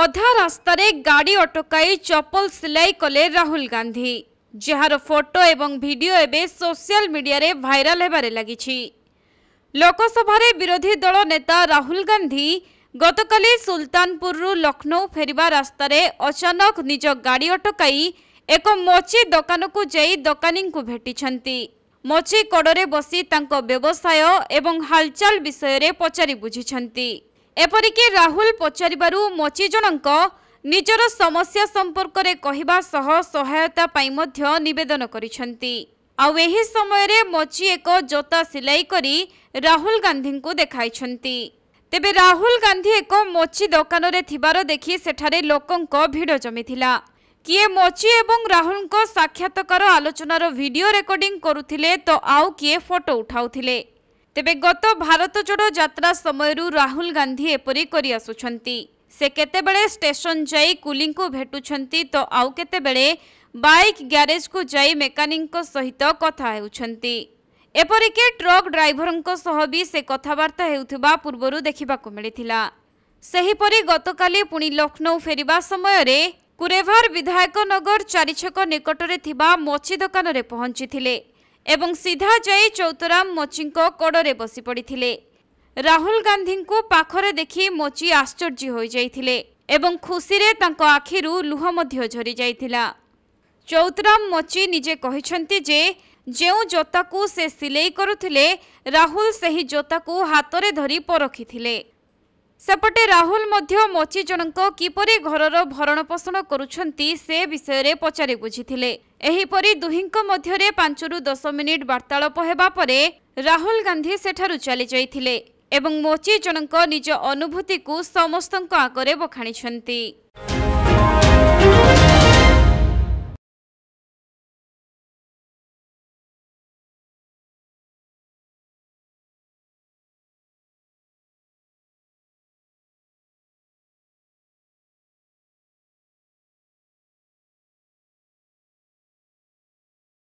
ଅଧା ରାସ୍ତାରେ ଗାଡ଼ି ଅଟକାଇ ଚପଲ ସିଲାଇ କଲେ ରାହୁଲ ଗାନ୍ଧୀ ଯାହାର ଫଟୋ ଏବଂ ଭିଡ଼ିଓ ଏବେ ସୋସିଆଲ ମିଡ଼ିଆରେ ଭାଇରାଲ ହେବାରେ ଲାଗିଛି ଲୋକସଭାରେ ବିରୋଧୀ ଦଳ ନେତା ରାହୁଲ ଗାନ୍ଧୀ ଗତକାଲି ସୁଲତାନପୁରରୁ ଲକ୍ଷ୍ନୌ ଫେରିବା ରାସ୍ତାରେ ଅଚାନକ ନିଜ ଗାଡ଼ି ଅଟକାଇ ଏକ ମଚି ଦୋକାନକୁ ଯାଇ ଦୋକାନୀଙ୍କୁ ଭେଟିଛନ୍ତି ମଚି କଡ଼ରେ ବସି ତାଙ୍କ ବ୍ୟବସାୟ ଏବଂ ହାଲଚାଲ ବିଷୟରେ ପଚାରି ବୁଝିଛନ୍ତି ଏପରିକି ରାହୁଲ ପଚାରିବାରୁ ମଚି ଜଣଙ୍କ ନିଜର ସମସ୍ୟା ସମ୍ପର୍କରେ କହିବା ସହ ସହାୟତା ପାଇଁ ମଧ୍ୟ ନିବେଦନ କରିଛନ୍ତି ଆଉ ଏହି ସମୟରେ ମଚି ଏକ ଜୋତା ସିଲାଇ କରି ରାହୁଲ ଗାନ୍ଧୀଙ୍କୁ ଦେଖାଇଛନ୍ତି ତେବେ ରାହୁଲ ଗାନ୍ଧୀ ଏକ ମଚି ଦୋକାନରେ ଥିବାର ଦେଖି ସେଠାରେ ଲୋକଙ୍କ ଭିଡ଼ ଜମିଥିଲା କିଏ ମଚି ଏବଂ ରାହୁଲଙ୍କ ସାକ୍ଷାତକାର ଆଲୋଚନାର ଭିଡ଼ିଓ ରେକର୍ଡିଂ କରୁଥିଲେ ତ ଆଉ କିଏ ଫଟୋ ଉଠାଉଥିଲେ ତେବେ ଗତ ଭାରତ ଯୋଡ଼ ଯାତ୍ରା ସମୟରୁ ରାହୁଲ ଗାନ୍ଧୀ ଏପରି କରିଆସୁଛନ୍ତି ସେ କେତେବେଳେ ଷ୍ଟେସନ ଯାଇ କୁଲିଙ୍କୁ ଭେଟୁଛନ୍ତି ତ ଆଉ କେତେବେଳେ ବାଇକ୍ ଗ୍ୟାରେଜକୁ ଯାଇ ମେକାନିକଙ୍କ ସହିତ କଥା ହେଉଛନ୍ତି ଏପରିକି ଟ୍ରକ୍ ଡ୍ରାଇଭରଙ୍କ ସହ ବି ସେ କଥାବାର୍ତ୍ତା ହେଉଥିବା ପୂର୍ବରୁ ଦେଖିବାକୁ ମିଳିଥିଲା ସେହିପରି ଗତକାଲି ପୁଣି ଲକ୍ଷ୍ନୌ ଫେରିବା ସମୟରେ କୁରେଭାର ବିଧାୟକ ନଗର ଚାରିଛକ ନିକଟରେ ଥିବା ମଚି ଦୋକାନରେ ପହଞ୍ଚିଥିଲେ ଏବଂ ସିଧା ଯାଇ ଚୌତରାମ ମୋଚିଙ୍କ କଡ଼ରେ ବସିପଡ଼ିଥିଲେ ରାହୁଲ ଗାନ୍ଧୀଙ୍କୁ ପାଖରେ ଦେଖି ମୋଚି ଆଶ୍ଚର୍ଯ୍ୟ ହୋଇଯାଇଥିଲେ ଏବଂ ଖୁସିରେ ତାଙ୍କ ଆଖିରୁ ଲୁହ ମଧ୍ୟ ଝରିଯାଇଥିଲା ଚୌତରାମ ମୋଚି ନିଜେ କହିଛନ୍ତି ଯେ ଯେଉଁ ଜୋତାକୁ ସେ ସିଲେଇ କରୁଥିଲେ ରାହୁଲ ସେହି ଜୋତାକୁ ହାତରେ ଧରି ପରଖିଥିଲେ ସେପଟେ ରାହୁଲ ମଧ୍ୟ ମଚି ଜଣଙ୍କ କିପରି ଘରର ଭରଣପୋଷଣ କରୁଛନ୍ତି ସେ ବିଷୟରେ ପଚାରି ବୁଝିଥିଲେ ଏହିପରି ଦୁହିଁଙ୍କ ମଧ୍ୟରେ ପାଞ୍ଚରୁ ଦଶ ମିନିଟ୍ ବାର୍ତ୍ତାଳାପ ହେବା ପରେ ରାହୁଲ ଗାନ୍ଧୀ ସେଠାରୁ ଚାଲିଯାଇଥିଲେ ଏବଂ ମଚି ଜଣଙ୍କ ନିଜ ଅନୁଭୂତିକୁ ସମସ୍ତଙ୍କ ଆଗରେ ବଖାଣିଛନ୍ତି